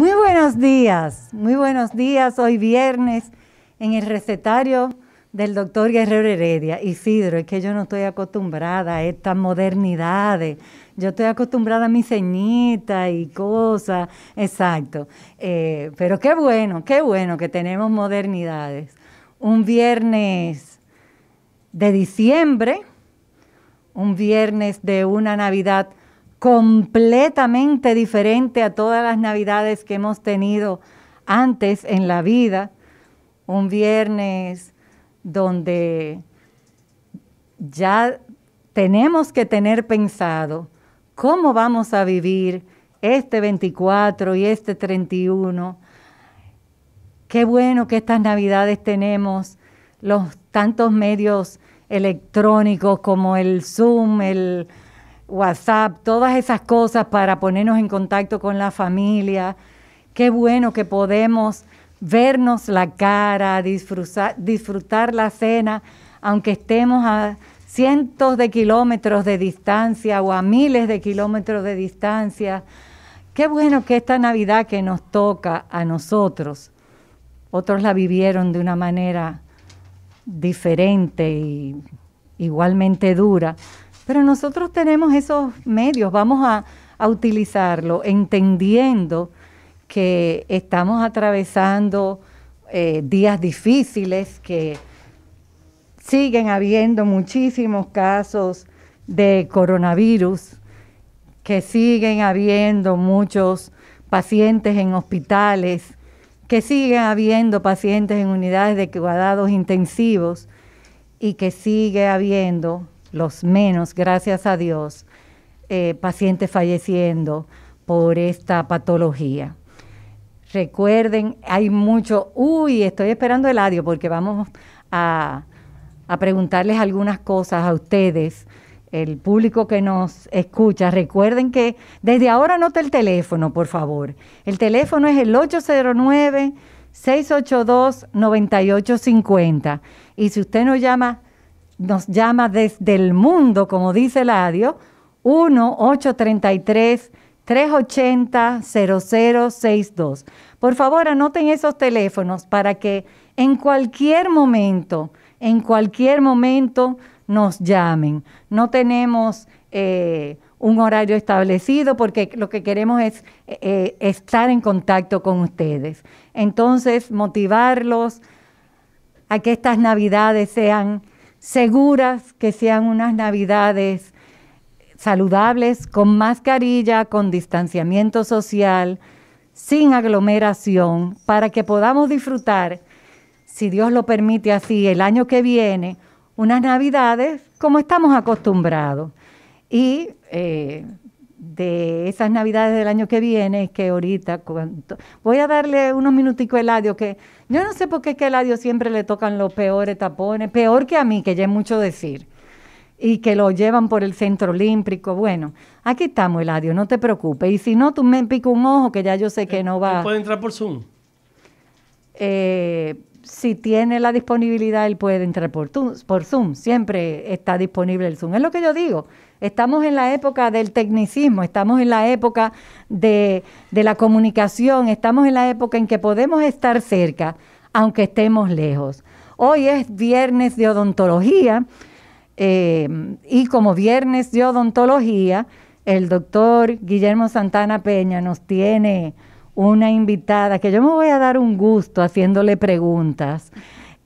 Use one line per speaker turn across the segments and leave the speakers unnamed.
Muy buenos días, muy buenos días. Hoy viernes en el recetario del doctor Guerrero Heredia. Isidro, es que yo no estoy acostumbrada a estas modernidades. Yo estoy acostumbrada a mi ceñita y cosas. Exacto. Eh, pero qué bueno, qué bueno que tenemos modernidades. Un viernes de diciembre, un viernes de una Navidad completamente diferente a todas las navidades que hemos tenido antes en la vida. Un viernes donde ya tenemos que tener pensado cómo vamos a vivir este 24 y este 31. Qué bueno que estas navidades tenemos los tantos medios electrónicos como el Zoom, el WhatsApp, todas esas cosas para ponernos en contacto con la familia. Qué bueno que podemos vernos la cara, disfrutar, la cena, aunque estemos a cientos de kilómetros de distancia o a miles de kilómetros de distancia. Qué bueno que esta Navidad que nos toca a nosotros, otros la vivieron de una manera diferente y igualmente dura, pero nosotros tenemos esos medios, vamos a, utilizarlo entendiendo que estamos atravesando eh, días difíciles, que siguen habiendo muchísimos casos de coronavirus, que siguen habiendo muchos pacientes en hospitales, que siguen habiendo pacientes en unidades de cuidados intensivos y que sigue habiendo los menos, gracias a Dios, eh, pacientes falleciendo por esta patología. Recuerden, hay mucho, uy, estoy esperando el audio porque vamos a, a preguntarles algunas cosas a ustedes el público que nos escucha, recuerden que desde ahora anota el teléfono, por favor. El teléfono es el 809-682-9850. Y si usted nos llama nos llama desde el mundo, como dice Ladio, 1-833-380-0062. Por favor, anoten esos teléfonos para que en cualquier momento, en cualquier momento nos llamen. No tenemos eh, un horario establecido porque lo que queremos es eh, eh, estar en contacto con ustedes. Entonces, motivarlos a que estas navidades sean seguras, que sean unas navidades saludables, con mascarilla, con distanciamiento social, sin aglomeración, para que podamos disfrutar, si Dios lo permite así, el año que viene, unas navidades como estamos acostumbrados. Y eh, de esas navidades del año que viene es que ahorita voy a darle unos minuticos a Eladio que yo no sé por qué es que el Eladio siempre le tocan los peores tapones, peor que a mí, que ya es mucho decir, y que lo llevan por el centro olímpico. Bueno, aquí estamos Eladio, no te preocupes, y si no, tú me pico un ojo que ya yo sé eh, que no va. ¿Puede
entrar por Zoom?
Eh, si tiene la disponibilidad, él puede entrar por, Zoom. Siempre está disponible el Zoom. Es lo que yo digo. Estamos en la época del tecnicismo, estamos en la época de, la comunicación, estamos en la época en que podemos estar cerca, aunque estemos lejos. Hoy es viernes de odontología eh, y como viernes de odontología, el doctor Guillermo Santana Peña nos tiene una invitada que yo me voy a dar un gusto haciéndole preguntas.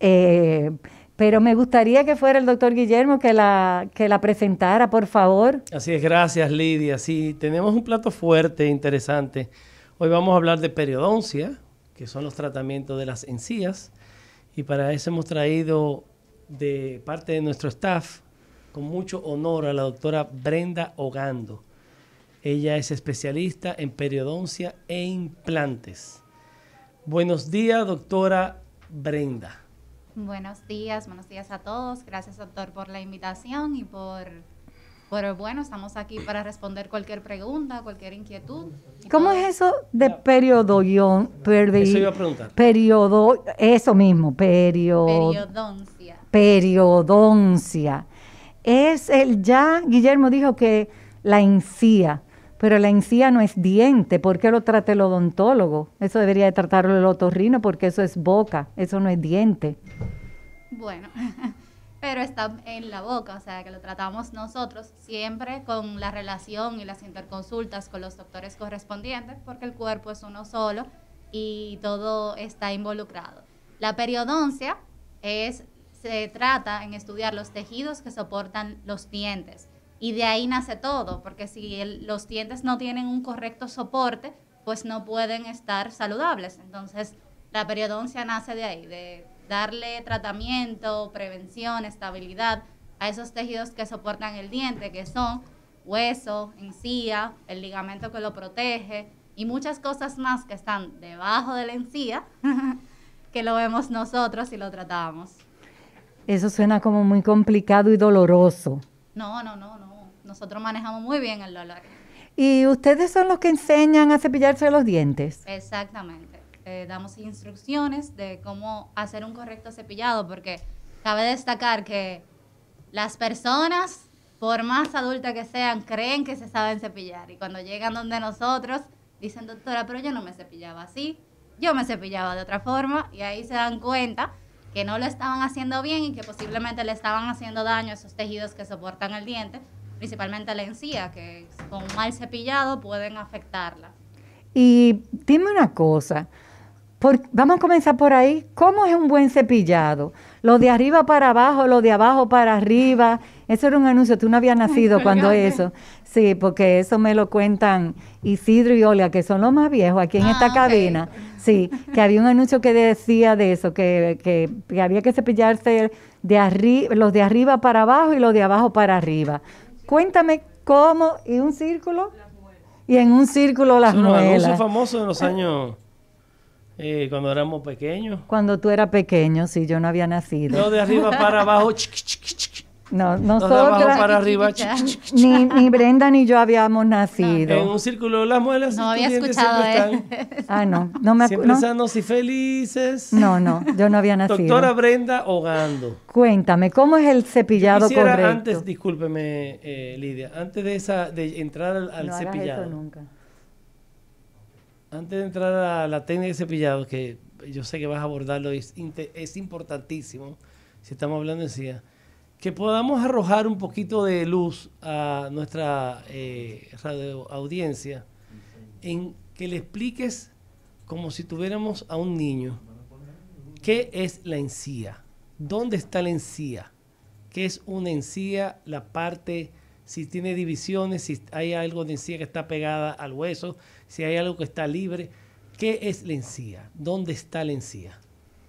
Eh, pero me gustaría que fuera el doctor Guillermo que la, que la presentara, por favor.
Así es, gracias Lidia. Sí, tenemos un plato fuerte, interesante. Hoy vamos a hablar de periodoncia, que son los tratamientos de las encías. Y para eso hemos traído de parte de nuestro staff, con mucho honor, a la doctora Brenda Ogando. Ella es especialista en periodoncia e implantes. Buenos días, doctora Brenda.
Buenos días, buenos días a todos. Gracias, doctor, por la invitación y por bueno, estamos aquí para responder cualquier pregunta, cualquier inquietud.
¿Cómo es eso de periodo? Eso iba a preguntar. Periodo, eso mismo, Periodoncia. Periodoncia. Es el ya, Guillermo dijo que la encía pero la encía no es diente, ¿por qué lo trata el odontólogo? Eso debería de tratarlo el otorrino porque eso es boca, eso no es diente.
Bueno, pero está en la boca, o sea que lo tratamos nosotros siempre con la relación y las interconsultas con los doctores correspondientes porque el cuerpo es uno solo y todo está involucrado. La periodoncia es, se trata en estudiar los tejidos que soportan los dientes y de ahí nace todo, porque si los dientes no tienen un correcto soporte, pues no pueden estar saludables. Entonces, la periodoncia nace de ahí, de darle tratamiento, prevención, estabilidad a esos tejidos que soportan el diente, que son hueso, encía, el ligamento que lo protege y muchas cosas más que están debajo de la encía, que lo vemos nosotros y lo tratamos.
Eso suena como muy complicado y doloroso.
No, no, no, no. Nosotros manejamos muy bien el dolor.
¿Y ustedes son los que enseñan a cepillarse los dientes?
Exactamente. Eh, damos instrucciones de cómo hacer un correcto cepillado, porque cabe destacar que las personas, por más adultas que sean, creen que se saben cepillar. Y cuando llegan donde nosotros, dicen, doctora, pero yo no me cepillaba así, yo me cepillaba de otra forma, y ahí se dan cuenta que no lo estaban haciendo bien y que posiblemente le estaban haciendo daño a esos tejidos que soportan el diente, principalmente la encía, que con mal cepillado pueden afectarla.
Y dime una cosa, vamos a comenzar por ahí. ¿Cómo es un buen cepillado? Lo de arriba para abajo, lo de abajo para arriba. Eso era un anuncio, tú no habías nacido cuando eso. Sí, porque eso me lo cuentan Isidro y Olga, que son los más viejos aquí en esta ah, cabina. Sí, que había un anuncio que decía de eso, que, había que cepillarse de los de arriba para abajo y los de abajo para arriba. Cuéntame cómo, y un círculo, y en un círculo las es un es famoso de los
años... Eh, cuando éramos pequeños.
Cuando tú eras pequeño, sí, yo no había nacido. No, de arriba para abajo. Chiqui, chiqui, chiqui. No, nosotros. No para arriba. Ni, ni, Brenda ni yo habíamos nacido. En
un círculo de las muelas. No había escuchado eso. ah, no. No me Siempre ¿no? sanos y felices. No, no,
yo no había nacido. Doctora
Brenda Hogando.
Cuéntame, ¿cómo es el cepillado correcto. quisiera, correcto?
Antes, discúlpeme, eh, Lidia, antes de, esa, de entrar al, cepillado. no cepillado. Hagas eso nunca. Antes de entrar a la técnica de cepillado, que yo sé que vas a abordarlo, es, es importantísimo, si estamos hablando de encía, que podamos arrojar un poquito de luz a nuestra eh, radio audiencia en que le expliques como si tuviéramos a un niño. ¿Qué es la encía? ¿Dónde está la encía? ¿Qué es una encía? La parte si tiene divisiones, si hay algo de encía que está pegada al hueso, si hay algo que está libre. ¿Qué es la encía? ¿Dónde está la encía?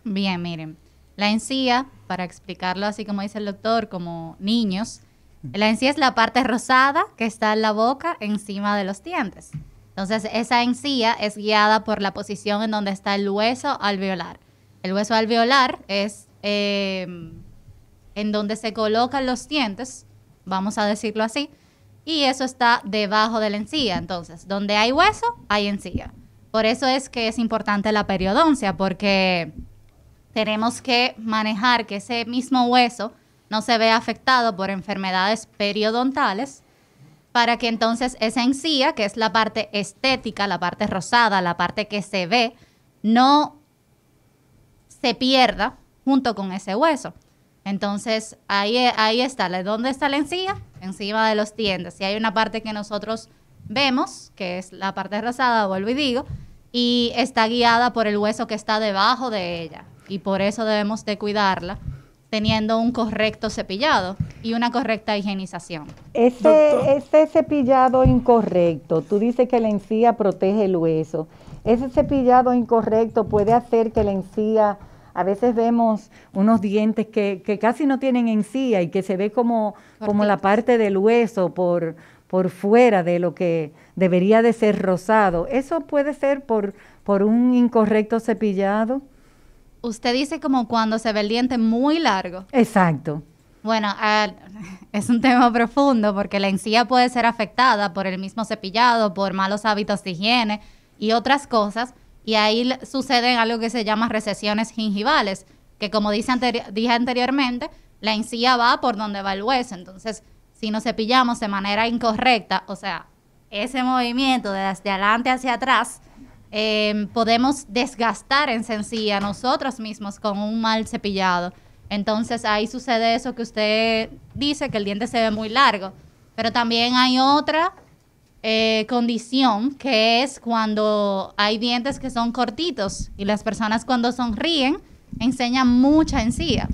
Bien, miren, la encía, para explicarlo así como dice el doctor, como niños, la encía es la parte rosada que está en la boca encima de los dientes. Entonces, esa encía es guiada por la posición en donde está el hueso alveolar. El hueso alveolar es em, en donde se colocan los dientes vamos a decirlo así, y eso está debajo de la encía. Entonces, donde hay hueso, hay encía. Por eso es que es importante la periodoncia, porque tenemos que manejar que ese mismo hueso no se vea afectado por enfermedades periodontales para que entonces esa encía, que es la parte estética, la parte rosada, la parte que se ve, no se pierda junto con ese hueso. Entonces, ahí, e, ahí está. ¿Dónde está la encía? Encima de los tiendas. Y hay una parte que nosotros vemos, que es la parte rasada, vuelvo y digo, y está guiada por el hueso que está debajo de ella. Y por eso debemos de cuidarla teniendo un correcto cepillado y una correcta higienización. Ese,
ese cepillado incorrecto, tú dices que la encía protege el hueso. Ese cepillado incorrecto puede hacer que la encía a veces vemos unos dientes que, casi no tienen encía y que se ve como, como la parte del hueso por, por fuera de lo que debería de ser rosado. Eso puede ser por, por
un incorrecto cepillado. Usted dice como cuando se ve el diente muy largo.
Exacto.
Bueno, ah, es un tema profundo porque la encía puede ser afectada por el mismo cepillado, por malos hábitos de higiene y otras cosas, y ahí sucede algo que se llama recesiones gingivales, que como dije anteriormente, la encía va por donde va el hueso. Entonces, si nos cepillamos de manera incorrecta, o sea, ese movimiento de hacia adelante hacia atrás, em, podemos desgastar en sencilla nosotros mismos con un mal cepillado. Entonces ahí sucede eso que usted dice, que el diente se ve muy largo. Pero también hay otra eh, condición, que es cuando hay dientes que son cortitos y las personas cuando sonríen enseñan mucha encía.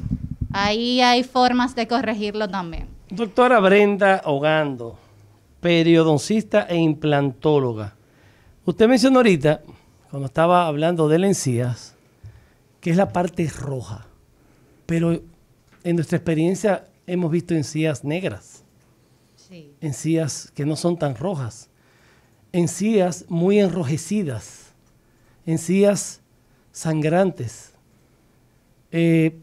Ahí hay formas de corregirlo también.
Doctora Brenda Hogando, periodoncista e implantóloga. Usted mencionó ahorita, cuando estaba hablando de las encías, que es la parte roja, pero en nuestra experiencia hemos visto encías negras encías que no son tan rojas, encías muy enrojecidas, encías sangrantes. Eh,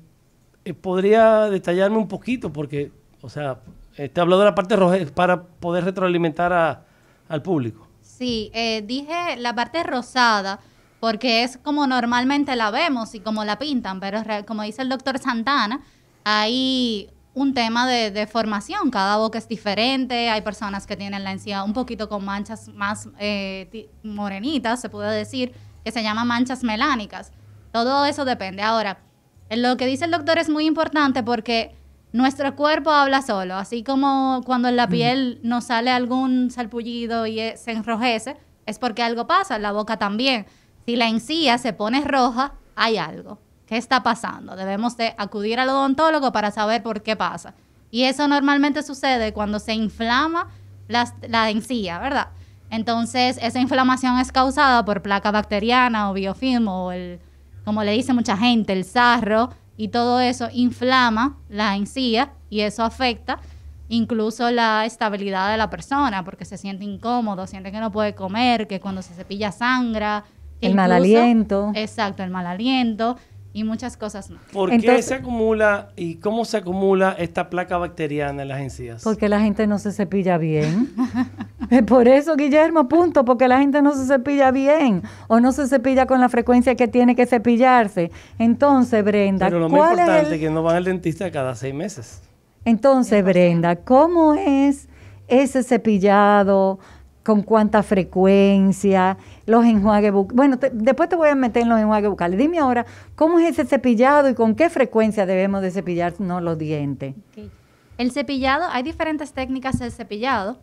eh, podría detallarme un poquito porque, o sea, te hablado de la parte roja para poder retroalimentar al público.
Sí, eh, dije la parte rosada porque es como normalmente la vemos y como la pintan, pero como dice el doctor Santana, hay un tema de, formación. Cada boca es diferente. Hay personas que tienen la encía un poquito con manchas más eh, morenitas, se puede decir, que se llaman manchas melánicas. Todo eso depende. Ahora, lo que dice el doctor es muy importante porque nuestro cuerpo habla solo. Así como cuando en la mm. piel nos sale algún salpullido y eh, se enrojece, es porque algo pasa. En la boca también. Si la encía se pone roja, hay algo. ¿Qué está pasando? Debemos de acudir al odontólogo para saber por qué pasa. Y eso normalmente sucede cuando se inflama la, la encía, ¿verdad? Entonces, esa inflamación es causada por placa bacteriana o biofilm o el, como le dice mucha gente, el sarro y todo eso inflama la encía y eso afecta incluso la estabilidad de la persona porque se siente incómodo, siente que no puede comer, que cuando se cepilla sangra. El mal aliento. Exacto, el mal aliento y muchas cosas más. ¿Por qué se
acumula y cómo se acumula esta placa bacteriana en las encías?
Porque la gente no se cepilla bien. Por eso, Guillermo, punto, porque la gente no se cepilla bien o no se cepilla con la frecuencia que tiene que cepillarse. Entonces, Brenda, Pero lo más importante
es que no van al dentista cada seis meses.
Entonces, Brenda, ¿cómo es ese cepillado? con cuánta frecuencia, los enjuagues bucales. Bueno, después te voy a meter en los enjuagues bucales. Dime ahora, ¿cómo es ese cepillado y con qué frecuencia debemos de cepillarnos los dientes?
El cepillado, hay diferentes técnicas del cepillado.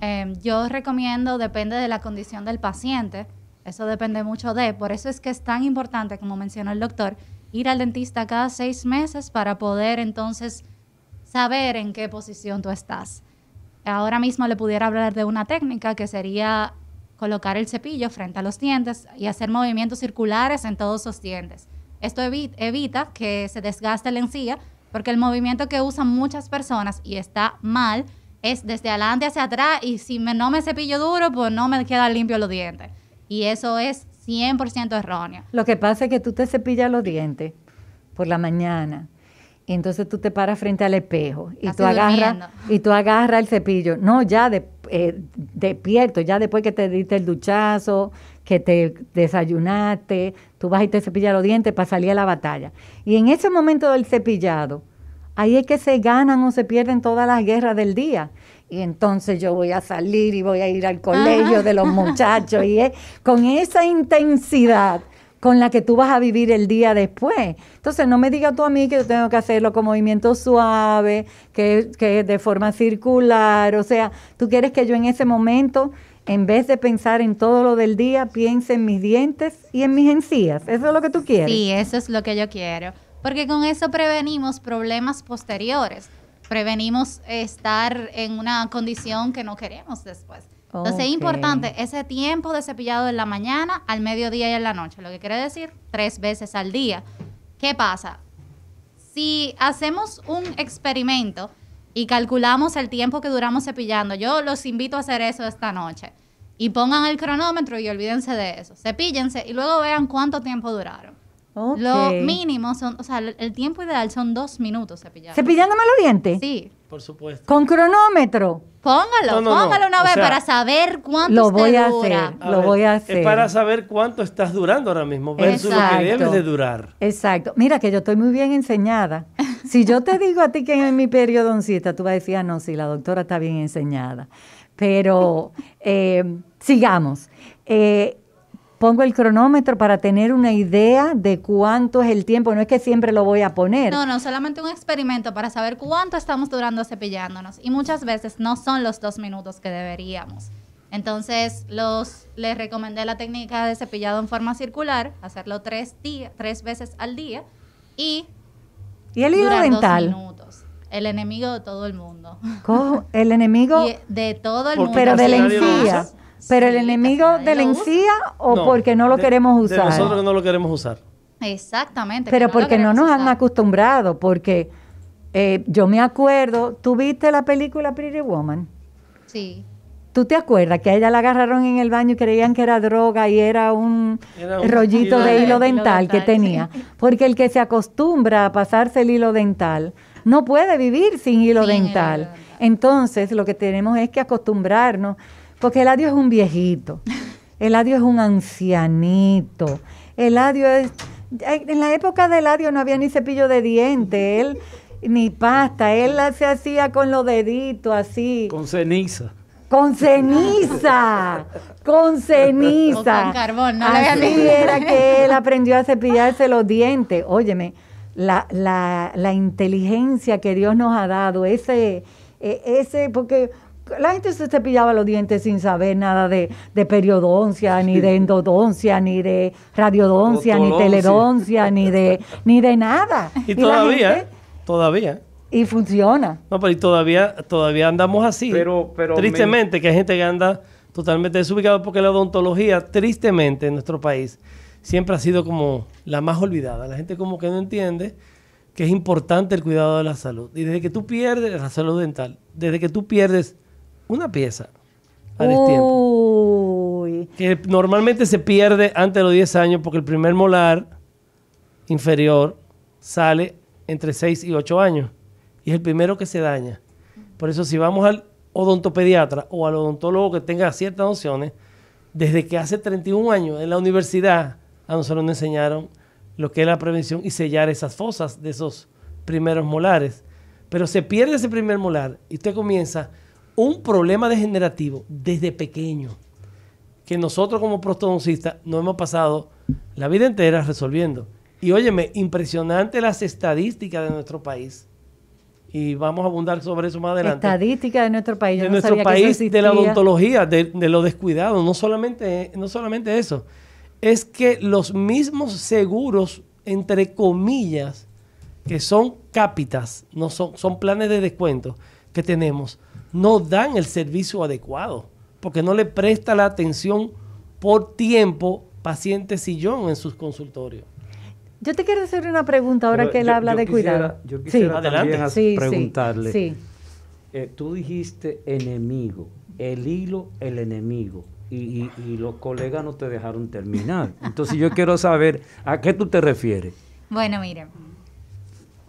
Em, yo recomiendo, depende de la condición del paciente, eso depende mucho de, por eso es que es tan importante, como mencionó el doctor, ir al dentista cada seis meses para poder entonces saber en qué posición tú estás ahora mismo le pudiera hablar de una técnica que sería colocar el cepillo frente a los dientes y hacer movimientos circulares en todos los dientes. Esto evita, que se desgaste la encía porque el movimiento que usan muchas personas y está mal es desde adelante hacia atrás y si no me cepillo duro, pues no me queda limpio los dientes. Y eso es 100% erróneo.
Lo que pasa es que tú te cepillas los dientes por la mañana y entonces tú te paras frente al espejo y tú agarras y tú agarras el cepillo. No, ya eh, despierto, ya después que te diste el duchazo, que te desayunaste, tú vas y te cepillas los dientes para salir a la batalla. Y en ese momento del cepillado, ahí es que se ganan o se pierden todas las guerras del día. Y entonces yo voy a salir y voy a ir al colegio de los muchachos. Y es, con esa intensidad con la que tú vas a vivir el día después. Entonces, no me digas tú a mí que yo tengo que hacerlo con movimientos suaves, que, que de forma circular, o sea, tú quieres que yo en ese momento, en vez de pensar en todo lo del día, piense en mis dientes y en mis encías. Eso es lo que tú quieres. Sí,
eso es lo que yo quiero. Porque con eso prevenimos problemas posteriores, prevenimos estar en una condición que no queremos después. Entonces es importante ese tiempo de cepillado en la mañana, al mediodía y en la noche, lo que quiere decir tres veces al día. ¿Qué pasa? Si hacemos un experimento y calculamos el tiempo que duramos cepillando, yo los invito a hacer eso esta noche. Y pongan el cronómetro y olvídense de eso. Cepíllense y luego vean cuánto tiempo duraron. Lo mínimo son, o sea, el tiempo ideal son dos minutos cepillando. ¿Cepillándome los dientes?
Sí. Por supuesto. Con cronómetro.
Póngalo, póngalo una vez para saber cuánto lo voy a Hacer, lo
voy a hacer.
Es para saber cuánto estás durando ahora mismo, versus lo que debes de durar.
Exacto. Mira que yo estoy muy bien enseñada. Si yo te digo a ti que en mi periodoncista, tú vas a decir, ah, no, sí, la doctora está bien enseñada. Pero eh, sigamos. Eh, pongo el cronómetro para tener una idea de cuánto es el tiempo. No es que siempre lo voy a poner. No,
no, solamente un experimento para saber cuánto estamos durando cepillándonos. Y muchas veces no son los dos minutos que deberíamos. Entonces, los, les recomendé la técnica de cepillado en forma circular, hacerlo tres, días, tres veces al día y. ¿Y el hilo dental? Dos minutos. El enemigo de todo el mundo.
¿Cómo? ¿El enemigo? de todo el mundo. Pero de la encía. ¿Pero el enemigo de la encía o porque no lo queremos De usar? nosotros
no lo queremos usar.
Exactamente. Pero porque no nos han
acostumbrado, porque eh, yo me acuerdo, ¿tú viste la película Pretty Woman? Sí. ¿Tú te acuerdas que a ella la agarraron en el baño y creían que era droga y era un,
rollito de hilo dental que tenía?
Porque el que se acostumbra a pasarse el hilo dental no puede vivir sin hilo dental. Entonces, lo que tenemos es que acostumbrarnos porque Eladio es un viejito, Eladio es un ancianito, Eladio es... En la época de Eladio no había ni cepillo de diente, él ni pasta, él se hacía con los deditos así. Con
ceniza.
Con ceniza, con ceniza. con carbón, no Así era que él aprendió a cepillarse los dientes. Óyeme, la, la inteligencia que Dios nos ha dado, ese, e, ese, porque la gente se cepillaba los dientes sin saber nada de, periodoncia, ni de endodoncia, ni de radiodoncia, ni teledoncia, ni de, ni de nada. Y, todavía, todavía. Y funciona.
No, pero todavía, todavía andamos así. Pero, pero tristemente, que hay gente que anda totalmente desubicada porque la odontología, tristemente, en nuestro país, siempre ha sido como la más olvidada. La gente como que no entiende que es importante el cuidado de la salud. Y desde que tú pierdes la salud dental, desde que tú pierdes una pieza a Que normalmente se pierde antes de los 10 años porque el primer molar inferior sale entre 6 y 8 años. Y es el primero que se daña. Por eso si vamos al odontopediatra o al odontólogo que tenga ciertas nociones, desde que hace 31 años en la universidad a nosotros nos enseñaron lo que es la prevención y sellar esas fosas de esos primeros molares. Pero se pierde ese primer molar y usted comienza un problema degenerativo desde pequeño que nosotros como prostodoncistas no hemos pasado la vida entera resolviendo. Y óyeme, impresionante las estadísticas de nuestro país. Y vamos a abundar sobre eso más adelante.
Estadística de nuestro país. de nuestro país, de la odontología,
de, lo descuidado. No solamente, no solamente eso. Es que los mismos seguros, entre comillas, que son cápitas, no son, son planes de descuento que tenemos, no dan el servicio adecuado, porque no le presta la atención por tiempo paciente sillón en sus consultorios.
Yo te quiero hacer una pregunta ahora que él habla de cuidado. Yo quisiera Adelante. preguntarle.
Eh, tú dijiste enemigo, el hilo, el enemigo. Y, y, los colegas no te dejaron terminar. Entonces yo quiero saber a qué tú te refieres.
Bueno, mire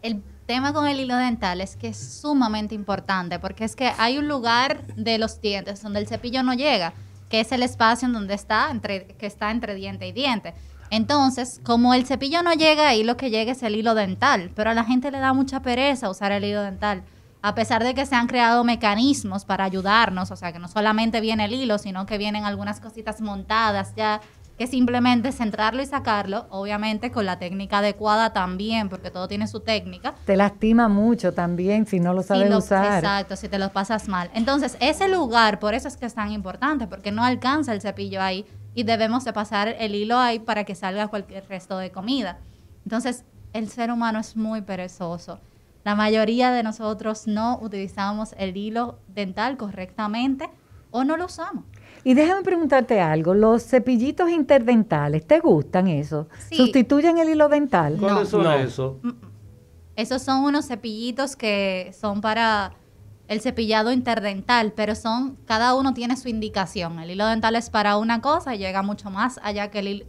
el tema con el hilo dental es que es sumamente importante porque es que hay un lugar de los dientes donde el cepillo no llega, que es el espacio en donde está entre, que está entre diente y diente. Entonces, como el cepillo no llega ahí, lo que llega es el hilo dental, pero a la gente le da mucha pereza usar el hilo dental, a pesar de que se han creado mecanismos para ayudarnos, o sea, que no solamente viene el hilo, sino que vienen algunas cositas montadas ya que simplemente centrarlo y sacarlo, obviamente con la técnica adecuada también, porque todo tiene su técnica.
Te lastima mucho también si no lo sabes si usar. Exacto,
si te lo pasas mal. Entonces, ese lugar, por eso es que es tan importante, porque no alcanza el cepillo ahí y debemos de pasar el hilo ahí para que salga cualquier resto de comida. Entonces, el ser humano es muy perezoso. La mayoría de nosotros no utilizamos el hilo dental correctamente o no lo usamos.
Y déjame preguntarte algo, ¿los cepillitos interdentales, te gustan eso? ¿Sustituyen el hilo dental? ¿Cuáles son eso? Mm, mm.
Esos son unos cepillitos que son para el cepillado interdental, pero son, cada uno tiene su indicación. El hilo dental es para una cosa y llega mucho más allá que el,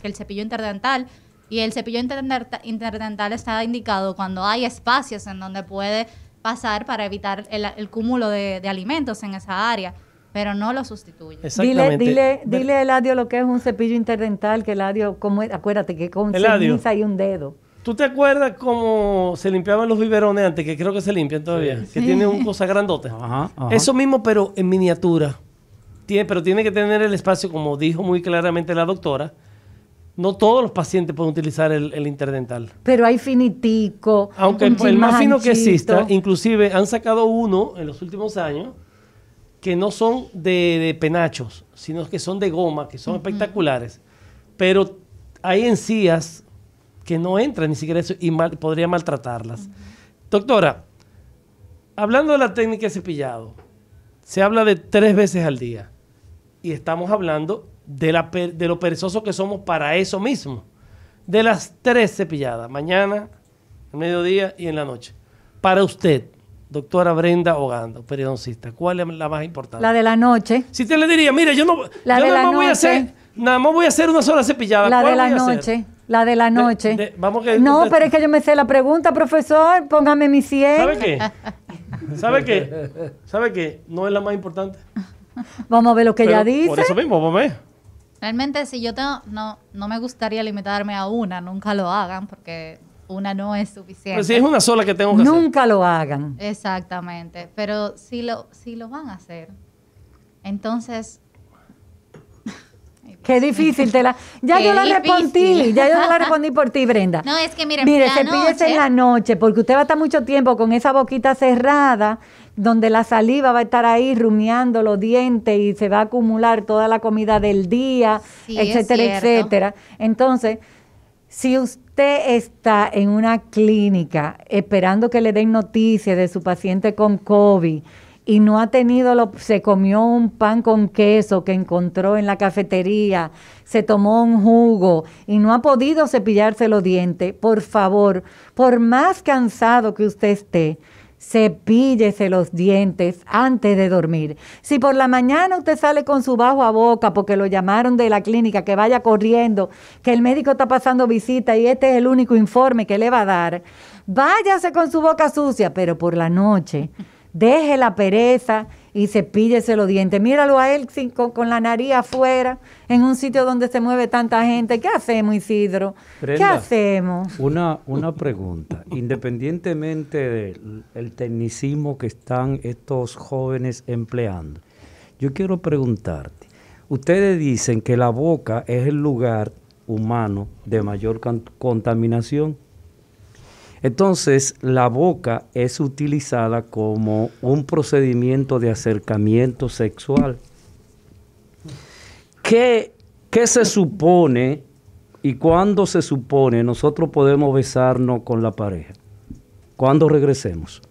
que cepillo interdental. Y el cepillo interdental está indicado cuando hay espacios en donde puede pasar para evitar el, cúmulo de, alimentos en esa área pero no lo sustituye.
Dile, dile, dile Eladio lo que es un cepillo interdental, que Eladio, como, acuérdate que con ceniza hay un dedo.
¿Tú te acuerdas cómo se limpiaban los biberones antes, que creo que se limpian todavía? Que tiene un cosa grandote. Eso
mismo, pero en
miniatura. pero tiene que tener el espacio, como dijo muy claramente la doctora, no todos los pacientes pueden utilizar el, interdental.
Pero hay finitico. Aunque el, el más fino que exista,
inclusive han sacado uno en los últimos años que no son de, penachos, sino que son de goma, que son espectaculares. Pero hay encías que no entran ni siquiera eso y podría maltratarlas. Doctora, hablando de la técnica de cepillado, se habla de tres veces al día y estamos hablando de, la, de lo perezoso que somos para eso mismo. De las tres cepilladas, mañana, mediodía y en la noche. Para usted, Doctora Brenda Ogando, periodoncista, ¿cuál es la más importante? La
de la noche. Si
te le diría, mire, yo no,
voy a hacer,
nada más voy a hacer una sola cepillada. La de la noche.
La de la noche. vamos no, pero es que yo me sé la pregunta, profesor. Póngame mi 100. ¿Sabe qué?
¿Sabe qué? ¿Sabe qué? No es la más importante.
Vamos a ver lo que ella dice. Por
eso mismo, vamos a ver.
Realmente, si yo tengo, no, no me gustaría limitarme a una, nunca lo hagan, porque una no es suficiente. Pero si es
una sola que tengo que Nunca lo hagan.
Exactamente. Pero si lo, si lo van a hacer, entonces.
Qué difícil te Ya yo la respondí, ya yo la respondí por ti, Brenda. No, es
que miren, mire, cepíllese en la
noche, porque usted va a estar mucho tiempo con esa boquita cerrada, donde la saliva va a estar ahí rumiando los dientes y se va a acumular toda la comida del día, etcétera, etcétera. Entonces, si usted está en una clínica esperando que le den noticias de su paciente con COVID y no ha tenido, lo, se comió un pan con queso que encontró en la cafetería, se tomó un jugo y no ha podido cepillarse los dientes, por favor, por más cansado que usted esté, cepíllese los dientes antes de dormir. Si por la mañana usted sale con su bajo a boca porque lo llamaron de la clínica, que vaya corriendo, que el médico está pasando visita y este es el único informe que le va a dar, váyase con su boca sucia, pero por la noche deje la pereza y cepíllese los dientes. Míralo a él con, la nariz afuera, en un sitio donde se mueve tanta gente. ¿Qué hacemos, Isidro? ¿Qué hacemos?
Una, una pregunta. Independientemente del tecnicismo que están estos jóvenes empleando, yo quiero preguntarte. Ustedes dicen que la boca es el lugar humano de mayor contaminación. Entonces, la boca es utilizada como un procedimiento de acercamiento sexual. ¿Qué, se supone y cuándo se supone nosotros podemos besarnos con la pareja? Cuando regresemos.